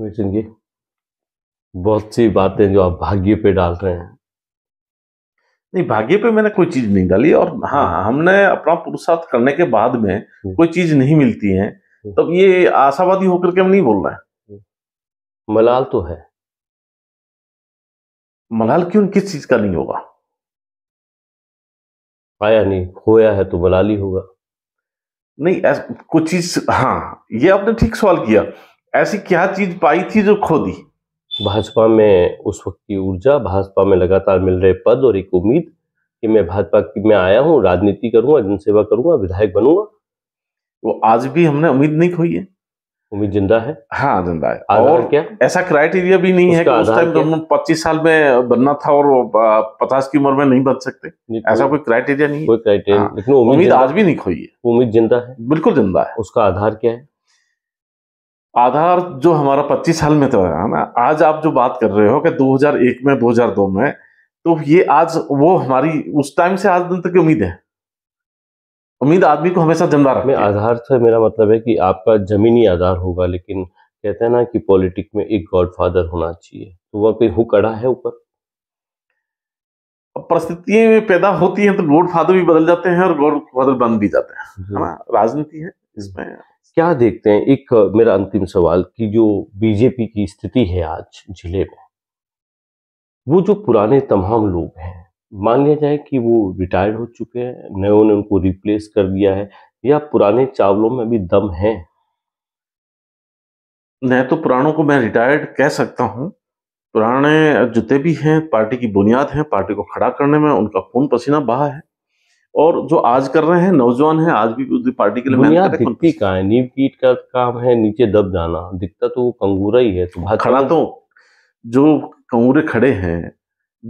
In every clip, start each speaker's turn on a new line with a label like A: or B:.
A: लेकिन जी बहुत सी बातें जो आप भाग्य पे डाल रहे हैं नहीं भाग्य पे मैंने कोई चीज नहीं डाली और हाँ हमने अपना पुरुषार्थ करने के बाद में हम्म। कोई चीज नहीं मिलती है हम्म। तब ये आशावादी होकर के हम नहीं बोल रहे हैं हम्म। मलाल तो है मलाल क्यों किस चीज का नहीं होगा आया नहीं खोया है तो मलाल ही होगा नहीं कुछ चीज हाँ ये आपने ठीक सवाल किया ऐसी क्या चीज पाई थी जो खो दी भाजपा में उस वक्त की ऊर्जा भाजपा में लगातार मिल रहे पद और एक उम्मीद कि मैं भाजपा की मैं आया हूँ राजनीति करूंगा जनसेवा करूंगा विधायक बनूंगा वो आज भी हमने उम्मीद नहीं खोई है उम्मीद जिंदा है हाँ जिंदा है और क्या ऐसा क्राइटेरिया भी नहीं है कि उस टाइम तो हम पच्चीस साल में बनना था और पचास की उम्र में नहीं बन सकते ऐसा कोई क्राइटेरिया नहीं कोई क्राइटेरिया हाँ। लेकिन उम्मीद आज भी नहीं खोई है उम्मीद जिंदा है बिल्कुल जिंदा है उसका आधार क्या है आधार जो हमारा 25 साल में तो है ना आज आप जो बात कर रहे हो कि 2001 में 2002 में तो ये आज वो हमारी उस टाइम से आज दिन तक की उम्मीद है उम्मीद आदमी को हमेशा जिंदा रखे आधार से मेरा मतलब है कि आपका जमीनी आधार होगा लेकिन कहते हैं ना कि पॉलिटिक में एक गॉडफादर होना चाहिए तो वह कोई हुक कड़ा है ऊपर परिस्थितियां पैदा होती हैं तो फादर भी बदल जाते हैं और फादर बन भी जाते हैं राजनीति है इसमें क्या देखते हैं एक मेरा अंतिम सवाल कि जो बीजेपी की स्थिति है आज जिले में वो जो पुराने तमाम लोग हैं मान लिया जाए कि वो रिटायर्ड हो चुके हैं नयों ने उनको रिप्लेस कर दिया है या पुराने चावलों में भी दम है न तो पुराणों को मैं रिटायर्ड कह सकता हूं पुराने जितने भी हैं पार्टी की बुनियाद है पार्टी को खड़ा करने में उनका खून पसीना बहा है और जो आज कर रहे हैं नौजवान है आज भी पार्टी के लिए दिखती का है का काम है नीचे दब जाना दिखता तो वो कंगूरा ही है तो खड़ा तो जो कंगूरे खड़े हैं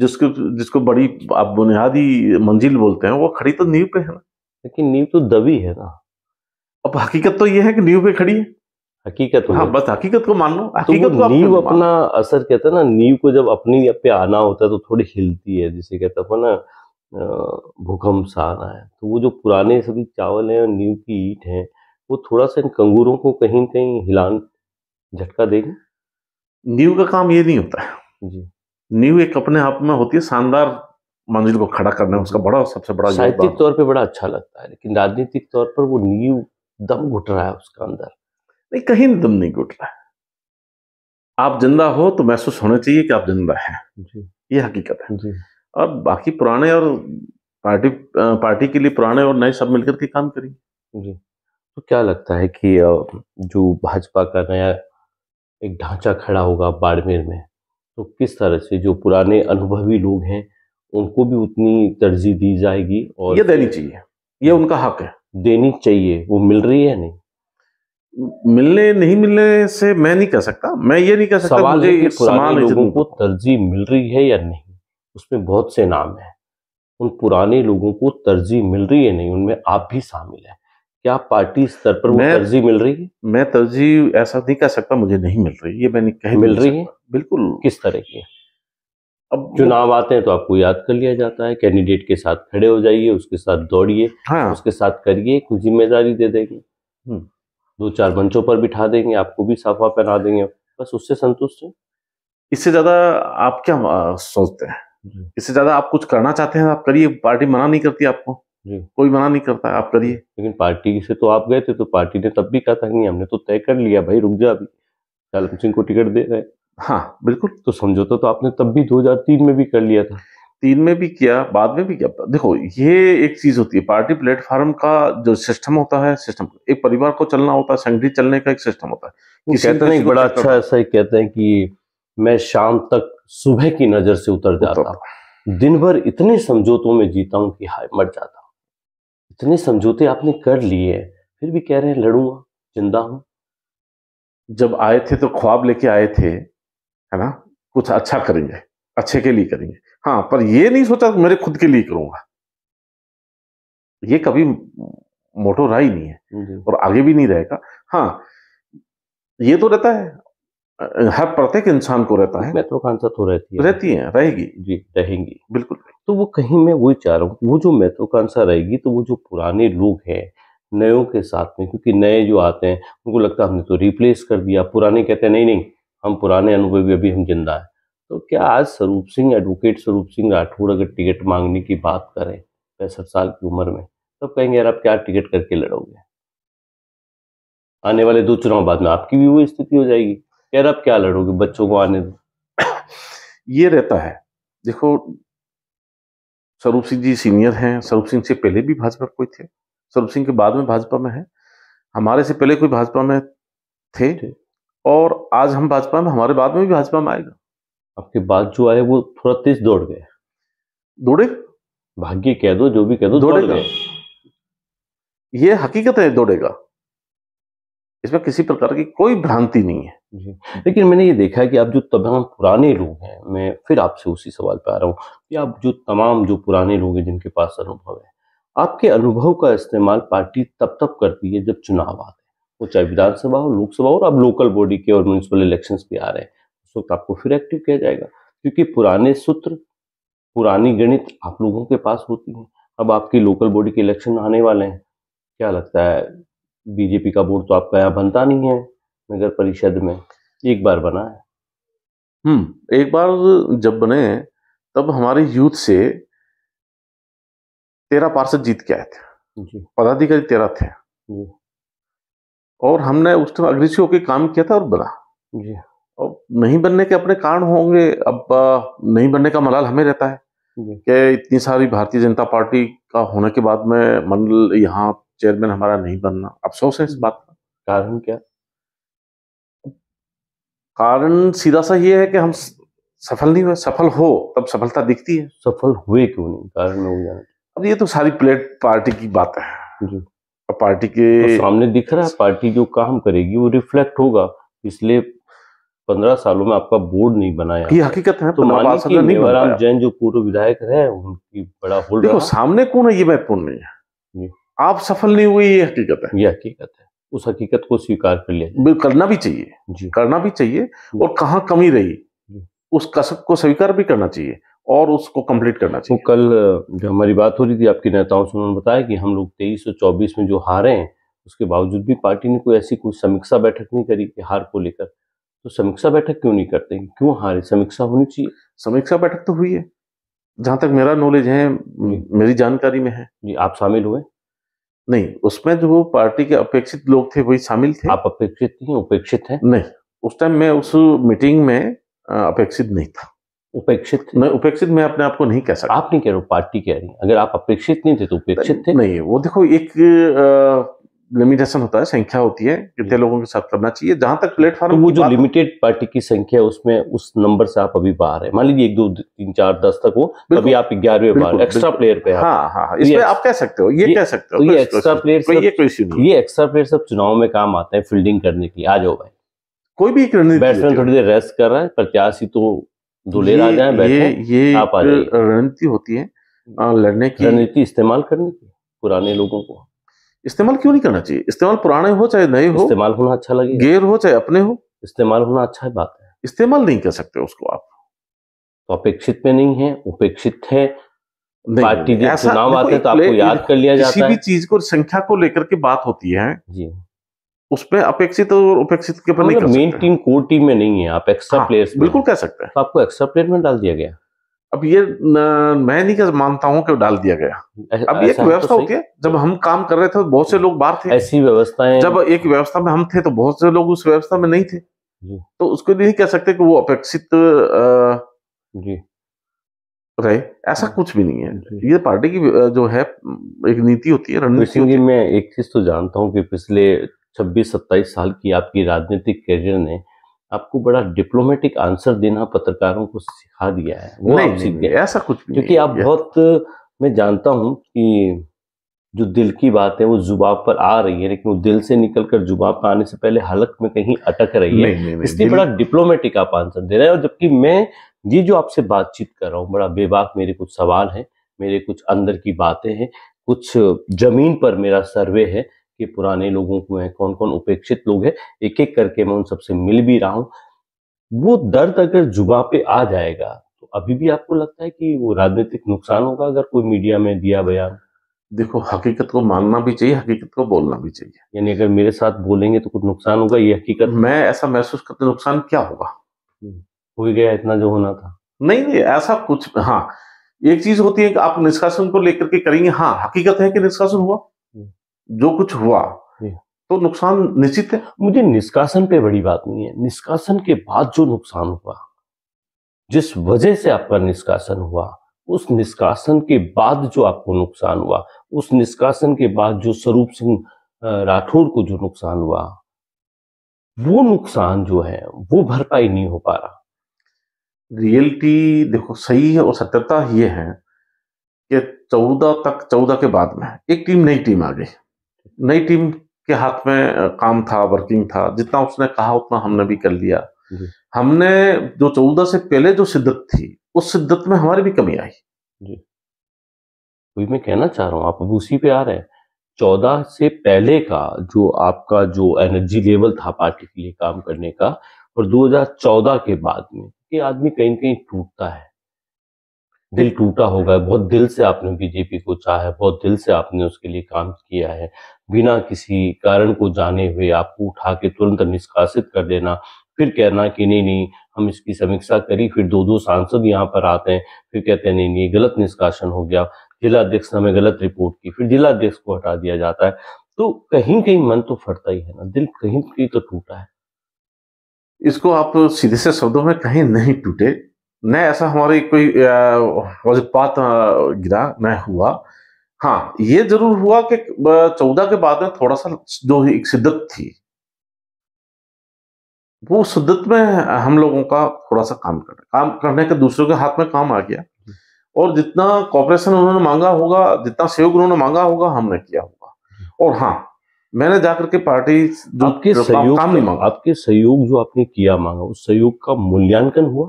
A: जिसको जिसको बड़ी आप बुनियादी मंजिल बोलते हैं वो खड़ी तो नींव पे है ना लेकिन नींव तो दबी है ना अब हकीकत तो ये है कि नींव पे खड़ी है हकीकत तो हाँ बस हकीकत को मान लो तो हकीकत तो को नींव अपना असर कहता है ना नींव को जब अपनी पे आना होता है तो थोड़ी हिलती है जिसे कहता है ना भूकंप सा रहा है तो वो जो पुराने सभी चावल हैं और नींव की ईट हैं वो थोड़ा सा इन कंगूरों को कहीं कहीं हिलान झटका देगी नींव का काम ये नहीं होता है जी नींव एक अपने आप में होती है शानदार मंजिल को खड़ा करने में उसका बड़ा सबसे बड़ा साहित्यिक तौर पे बड़ा अच्छा लगता है लेकिन राजनीतिक तौर पर वो नींव दम घुट रहा है उसका अंदर नहीं कहीं दम नहीं घुट रहा है आप जिंदा हो तो महसूस होना चाहिए कि आप जिंदा हैं ये हकीकत है जी अब बाकी पुराने और पार्टी पार्टी के लिए पुराने और नए सब मिलकर के काम करेंगे जी तो क्या लगता है कि जो भाजपा का नया एक ढांचा खड़ा होगा बाड़मेर में तो किस तरह से जो पुराने अनुभवी लोग हैं उनको भी उतनी तरजीह दी जाएगी और ये देनी चाहिए ये उनका हक है देनी चाहिए वो मिल रही है नहीं मिलने नहीं मिलने से मैं नहीं कह सकता मैं ये नहीं कह सकता सवाल मुझे लोगों को तरजीह मिल रही है या नहीं उसमें बहुत से नाम हैं उन पुराने लोगों को तरजीह मिल रही है नहीं उनमें आप भी शामिल हैं क्या पार्टी स्तर पर वो तरजीह मिल रही है मैं तरजीह ऐसा नहीं कह सकता मुझे नहीं मिल रही ये मैंने कह मिल रही है बिल्कुल किस तरह की है अब चुनाव आते हैं तो आपको याद कर लिया जाता है कैंडिडेट के साथ खड़े हो जाइए उसके साथ दौड़िए हाँ। उसके साथ करिए कुछ जिम्मेदारी दे देंगे हम्म। दो चार मंचों पर बिठा देंगे आपको भी साफा पहना देंगे बस उससे संतुष्ट है इससे ज्यादा आप क्या सोचते हैं इससे ज्यादा आप कुछ करना चाहते हैं आप करिए पार्टी मना नहीं करती आपको कोई मना नहीं करता आप करिए लेकिन पार्टी से तो आप गए थे तो पार्टी ने तब भी कहा था नहीं हमने तो तय कर लिया भाई रुक जा अभी चालम सिंह को टिकट दे रहे हाँ बिल्कुल तो समझौता तो, तो आपने तब भी 2003 में भी कर लिया था तीन में भी किया बाद में भी किया देखो ये एक चीज होती है पार्टी प्लेटफॉर्म का जो सिस्टम होता है सिस्टम एक परिवार को चलना होता है संगठित चलने का एक सिस्टम होता है कहते हैं बड़ा अच्छा ऐसा ही कहते हैं कि मैं शाम तक सुबह की नजर से उतर जाता हूं दिन भर इतने समझौतों में जीता हूं कि हाय मर जाता हूं इतने समझौते आपने कर लिए हैं फिर भी कह रहे हैं लड़ूंगा जिंदा हूं जब आए थे तो ख्वाब लेके आए थे है ना कुछ अच्छा करेंगे अच्छे के लिए करेंगे हाँ पर ये नहीं सोचा तो मेरे खुद के लिए करूंगा ये कभी मोटो राय नहीं है और आगे भी नहीं रहेगा हाँ ये तो रहता है हर प्रत्येक इंसान को रहता है महत्वाकांक्षा तो, तो रहती है रहती है रहेगी जी रहेंगी बिल्कुल तो वो कहीं मैं वही चाह रहा हूँ वो जो महत्वाकांक्षा तो रहेगी तो वो जो पुराने लोग हैं नयों के साथ में क्योंकि नए जो आते हैं उनको लगता है हमने तो रिप्लेस कर दिया पुराने कहते हैं नहीं नहीं हम पुराने अनुभवी अभी हम जिंदा हैं तो क्या आज स्वरूप सिंह एडवोकेट स्वरूप सिंह राठौड़ अगर टिकट मांगने की बात करें पैंसठ साल की उम्र में तब तो कहेंगे यार आप क्या टिकट करके लड़ोगे आने वाले दो चुनाव बाद में आपकी भी वो स्थिति हो जाएगी यार अब क्या लड़ोगे बच्चों को आने दो ये रहता है देखो स्वरूप सिंह जी सीनियर हैं स्वरूप सिंह से पहले भी भाजपा कोई थे स्वरूप सिंह के बाद में भाजपा में है हमारे से पहले कोई भाजपा में थे और आज हम भाजपा में हमारे बाद में भी भाजपा में आएगा आपके बाद जो आए वो थोड़ा तेज दौड़ गए दौड़े भाग्य कह दो जो भी कह दो दौड़ेगा ये हकीकत है दौड़ेगा इसमें किसी प्रकार की कोई भ्रांति नहीं है लेकिन मैंने ये देखा है कि आप जो तमाम पुराने लोग हैं मैं फिर आपसे उसी सवाल पर आ रहा हूँ कि आप जो तमाम जो पुराने लोग हैं जिनके पास अनुभव है आपके अनुभव का इस्तेमाल पार्टी तब तब करती है जब चुनाव आते हैं वो चाहे विधानसभा हो लोकसभा हो और आप लोकल बॉडी के और म्यूनसिपल इलेक्शन भी आ रहे हैं उस वक्त आपको फिर एक्टिव किया जाएगा क्योंकि पुराने सूत्र पुरानी गणित आप लोगों के पास होती है अब आपकी लोकल बॉडी के इलेक्शन आने वाले हैं क्या लगता है बीजेपी का बोर्ड तो आपका यहाँ बनता नहीं है नगर परिषद में एक बार बना है हम्म एक बार जब बने तब हमारे यूथ से तेरह पार्षद जीत के आए थे पदाधिकारी तेरह थे और हमने उस टाइम अग्रसर होकर काम किया था और बना जी और नहीं बनने के अपने कारण होंगे अब नहीं बनने का मलाल हमें रहता है कि इतनी सारी भारतीय जनता पार्टी का होने के बाद में मंडल यहाँ चेयरमैन हमारा नहीं बनना अफसोस है इस बात का कारण क्या कारण सीधा सा ये है कि हम सफल नहीं हुए सफल हो तब सफलता दिखती है सफल हुए क्यों नहीं कारण में हो जाना अब ये तो सारी प्लेट पार्टी की बात है जी अब पार्टी के तो सामने दिख रहा है पार्टी जो काम करेगी वो रिफ्लेक्ट होगा पिछले पंद्रह सालों में आपका बोर्ड नहीं बनाया ये हकीकत है तो मेवाराम जैन जो पूर्व विधायक रहे उनकी बड़ा होल्ड सामने कौन है ये महत्वपूर्ण नहीं है आप सफल नहीं हुए ये हकीकत है ये हकीकत है उस हकीकत को स्वीकार कर लिया करना भी चाहिए जी करना भी चाहिए और कहाँ कमी रही उस कसब को स्वीकार भी करना चाहिए और उसको कंप्लीट करना तो चाहिए तो कल जो हमारी बात हो रही थी आपके नेताओं से उन्होंने बताया कि हम लोग तेईस और चौबीस में जो हारे हैं उसके बावजूद भी पार्टी ने कोई ऐसी कोई समीक्षा बैठक नहीं करी कि हार को लेकर तो समीक्षा बैठक क्यों नहीं करते क्यों हारे समीक्षा होनी चाहिए समीक्षा बैठक तो हुई है जहाँ तक मेरा नॉलेज है मेरी जानकारी में है जी आप शामिल हुए नहीं उसमें जो तो पार्टी के अपेक्षित लोग थे वही शामिल थे आप अपेक्षित नहीं उपेक्षित है नहीं उस टाइम मैं उस मीटिंग में अपेक्षित नहीं था उपेक्षित नहीं उपेक्षित मैं अपने आप को नहीं कह सकता आप नहीं कह रहे पार्टी कह रही अगर आप अपेक्षित नहीं थे तो उपेक्षित थे नहीं वो देखो एक लिमिटेशन होता है संख्या होती है कितने लोगों के साथ करना चाहिए जहां तक प्लेटफॉर्म तो वो जो लिमिटेड पार्टी की संख्या उसमें उस नंबर से आप अभी बाहर है मान लीजिए एक दो तीन चार दस तक हो अभी आप ग्यारहवे बाहर एक्स्ट्रा प्लेयर पे हाँ हाँ, हाँ तो इसमें आप कह सकते हो ये कह सकते हो तो ये एक्स्ट्रा प्लेयर ये एक्स्ट्रा प्लेयर सब चुनाव में काम आते हैं फील्डिंग करने के लिए आ जाओ भाई कोई भी एक बैट्समैन थोड़ी देर रेस्ट कर रहा है प्रत्याशी तो दुलेर आ जाए ये ये रणनीति होती है लड़ने की रणनीति इस्तेमाल करने की पुराने लोगों को इस्तेमाल क्यों नहीं करना चाहिए इस्तेमाल पुराने हो चाहे नए हो इस्तेमाल होना अच्छा लगे गेर हो चाहे अपने हो इस्तेमाल होना अच्छा बात है इस्तेमाल नहीं कर सकते उसको आप तो अपेक्षित में नहीं है उपेक्षित है पार्टी चुनाव आते तो आपको याद कर लिया जाता है किसी भी चीज को संख्या को लेकर के बात होती है जी उसमें अपेक्षित और उपेक्षित के ऊपर नहीं मेन टीम कोर टीम में नहीं है आप एक्स्ट्रा हाँ, प्लेयर्स बिल्कुल कह सकते हैं तो आपको एक्स्ट्रा प्लेयर में डाल दिया गया अब ये मैं नहीं कर मानता हूँ कि डाल दिया गया अब एक तो व्यवस्था होती है जब हम काम कर रहे थे तो बहुत से लोग बाहर थे ऐसी व्यवस्थाएं जब एक व्यवस्था में हम थे तो बहुत से लोग उस व्यवस्था में नहीं थे तो उसको नहीं कह सकते कि वो अपेक्षित जी रहे ऐसा हाँ। कुछ भी नहीं है ये पार्टी की जो है एक नीति होती है रणनीति मैं एक चीज तो जानता हूँ कि पिछले छब्बीस सत्ताईस साल की आपकी राजनीतिक करियर ने आपको बड़ा डिप्लोमेटिक आंसर देना पत्रकारों को सिखा दिया है वो नहीं, नहीं, नहीं, ऐसा कुछ नहीं क्योंकि आप बहुत मैं जानता हूं कि जो दिल की बात है वो जुबाब पर आ रही है लेकिन वो दिल से निकलकर जुबाब पर आने से पहले हलक में कहीं अटक रही है इसलिए बड़ा डिप्लोमेटिक आप आंसर दे रहे हैं और जबकि मैं ये जो आपसे बातचीत कर रहा हूँ बड़ा बेबाक मेरे कुछ सवाल है मेरे कुछ अंदर की बातें हैं कुछ जमीन पर मेरा सर्वे है के पुराने लोगों को हैं कौन कौन उपेक्षित लोग हैं एक एक करके मैं उन सबसे मिल भी रहा हूं वो दर्द अगर जुबा पे आ जाएगा तो अभी भी आपको लगता है कि वो राजनीतिक नुकसान होगा अगर कोई मीडिया में दिया बयान देखो हकीकत को मानना भी चाहिए हकीकत को बोलना भी चाहिए यानी अगर मेरे साथ बोलेंगे तो कुछ नुकसान होगा ये हकीकत मैं ऐसा महसूस करते नुकसान क्या होगा हम्म, हो गया इतना जो होना था नहीं नहीं ऐसा कुछ हाँ एक चीज होती है कि आप निष्कासन को लेकर के करेंगे हाँ हकीकत है कि निष्कासन हुआ जो कुछ हुआ तो नुकसान निश्चित है मुझे निष्कासन पे बड़ी बात नहीं है निष्कासन के बाद जो नुकसान हुआ जिस वजह से आपका निष्कासन हुआ उस निष्कासन के बाद जो आपको नुकसान हुआ उस निष्कासन के बाद जो स्वरूप सिंह राठौर को जो नुकसान हुआ वो नुकसान जो है वो भरपाई नहीं हो पा रहा रियलिटी देखो सही है और सत्यता ये है कि चौदह तक चौदह के बाद में एक टीम नई टीम आ गई नई टीम के हाथ में काम था वर्किंग था जितना उसने कहा उतना हमने भी कर लिया हमने जो चौदह से पहले जो शिद्दत थी उस शिद्दत में हमारी भी कमी आई जी मैं कहना चाह रहा हूँ आप उसी पे आ रहे हैं चौदह से पहले का जो आपका जो एनर्जी लेवल था पार्टी के लिए काम करने का और 2014 के बाद में ये आदमी कहीं कहीं टूटता है दिल टूटा होगा बहुत दिल से आपने बीजेपी को चाहा है बहुत दिल से आपने उसके लिए काम किया है बिना किसी कारण को जाने हुए आपको उठा के तुरंत निष्कासित कर देना फिर कहना कि नहीं नहीं हम इसकी समीक्षा करी फिर दो दो सांसद यहाँ पर आते हैं फिर कहते हैं नहीं नहीं गलत निष्कासन हो गया जिला अध्यक्ष ने हमें गलत रिपोर्ट की फिर जिला अध्यक्ष को हटा दिया जाता है तो कहीं कहीं मन तो फटता ही है ना दिल कहीं कहीं तो टूटा है इसको आप सीधे से शब्दों में कहीं नहीं टूटे न ऐसा हमारी कोई वजपात गिरा न हुआ हाँ ये जरूर हुआ कि चौदह के बाद में थोड़ा सा जो एक शिद्दत थी वो शिद्दत में हम लोगों का थोड़ा सा काम कर काम करने के दूसरों के हाथ में काम आ गया और जितना कॉपरेशन उन्होंने मांगा होगा जितना सहयोग उन्होंने मांगा होगा हमने किया होगा और हाँ मैंने जाकर के पार्टी जो आपके सहयोग काम नहीं मांगा आपके सहयोग जो आपने किया मांगा उस सहयोग का मूल्यांकन हुआ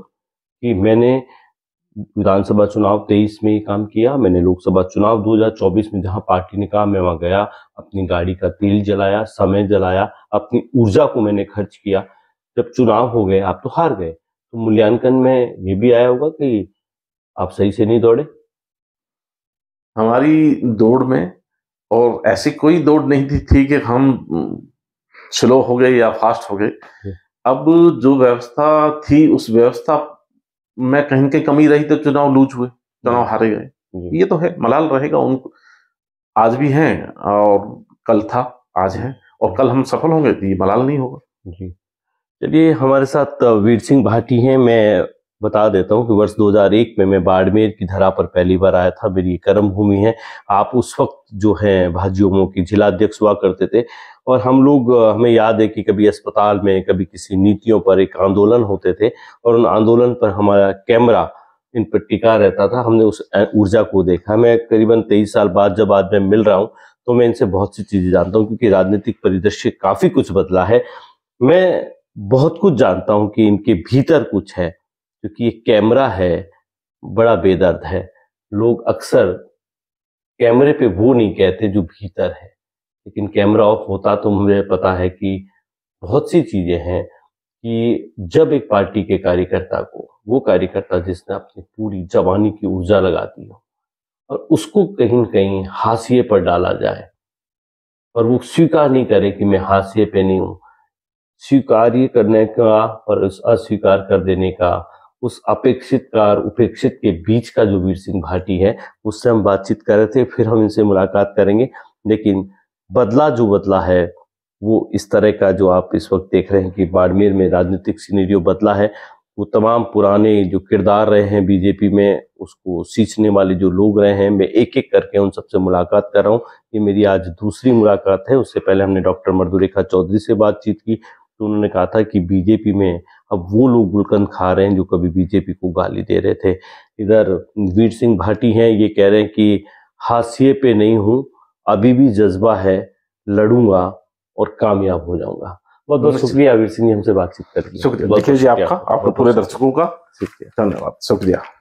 A: कि मैंने विधानसभा चुनाव 23 में ही काम किया मैंने लोकसभा चुनाव 2024 में जहां पार्टी ने कहा मैं वहां गया अपनी गाड़ी का तेल जलाया समय जलाया अपनी ऊर्जा को मैंने खर्च किया जब चुनाव हो गए आप तो हार गए तो मूल्यांकन में ये भी आया होगा कि आप सही से नहीं दौड़े हमारी दौड़ में और ऐसी कोई दौड़ नहीं थी, थी कि हम स्लो हो गए या फास्ट हो गए अब जो व्यवस्था थी उस व्यवस्था मैं कहीं कहीं कमी रही तो चुनाव लूज हुए चुनाव हारे गए ये तो है मलाल रहेगा उनको आज भी हैं और कल था आज है और कल हम सफल होंगे तो ये मलाल नहीं होगा जी चलिए हमारे साथ वीर सिंह भाटी हैं मैं बता देता हूँ कि वर्ष 2001 में मैं बाड़मेर की धरा पर पहली बार आया था मेरी कर्म भूमि है आप उस वक्त जो है भाजयुमो की जिलाध्यक्ष हुआ करते थे और हम लोग हमें याद है कि कभी अस्पताल में कभी किसी नीतियों पर एक आंदोलन होते थे और उन आंदोलन पर हमारा कैमरा इन पर टिका रहता था हमने उस ऊर्जा को देखा मैं करीबन तेईस साल बाद जब आज मैं मिल रहा हूँ तो मैं इनसे बहुत सी चीजें जानता हूँ क्योंकि राजनीतिक परिदृश्य काफी कुछ बदला है मैं बहुत कुछ जानता हूँ कि इनके भीतर कुछ है क्योंकि ये कैमरा है बड़ा बेदर्द है लोग अक्सर कैमरे पे वो नहीं कहते जो भीतर है लेकिन कैमरा ऑफ होता तो मुझे पता है कि बहुत सी चीजें हैं कि जब एक पार्टी के कार्यकर्ता को वो कार्यकर्ता जिसने अपनी पूरी जवानी की ऊर्जा लगा दी हो और उसको कहीं न कहीं हाशिए पर डाला जाए और वो स्वीकार नहीं करे कि मैं हाशिए पे नहीं हूं स्वीकार्य करने का और अस्वीकार कर देने का उस अपेक्षित और उपेक्षित के बीच का जो वीर सिंह भाटी है उससे हम बातचीत कर रहे थे फिर हम इनसे मुलाकात करेंगे लेकिन बदला जो बदला है वो इस तरह का जो आप इस वक्त देख रहे हैं कि बाड़मेर में राजनीतिक सीनेरियो बदला है वो तमाम पुराने जो किरदार रहे हैं बीजेपी में उसको सींचने वाले जो लोग रहे हैं मैं एक एक करके उन सबसे मुलाकात कर रहा हूँ ये मेरी आज दूसरी मुलाकात है उससे पहले हमने डॉक्टर मधुरेखा चौधरी से बातचीत की तो उन्होंने कहा था कि बीजेपी में अब वो लोग गुलकंद खा रहे हैं जो कभी बीजेपी को गाली दे रहे थे इधर वीर सिंह भाटी हैं ये कह रहे हैं कि हाशिए पे नहीं हूँ अभी भी जज्बा है लड़ूंगा और कामयाब हो जाऊंगा
B: बहुत बहुत शुक्रिया
A: वीर सिंह जी हमसे बातचीत कर शुक्रिया जी आपका आपके पूरे दर्शकों का धन्यवाद शुक्रिया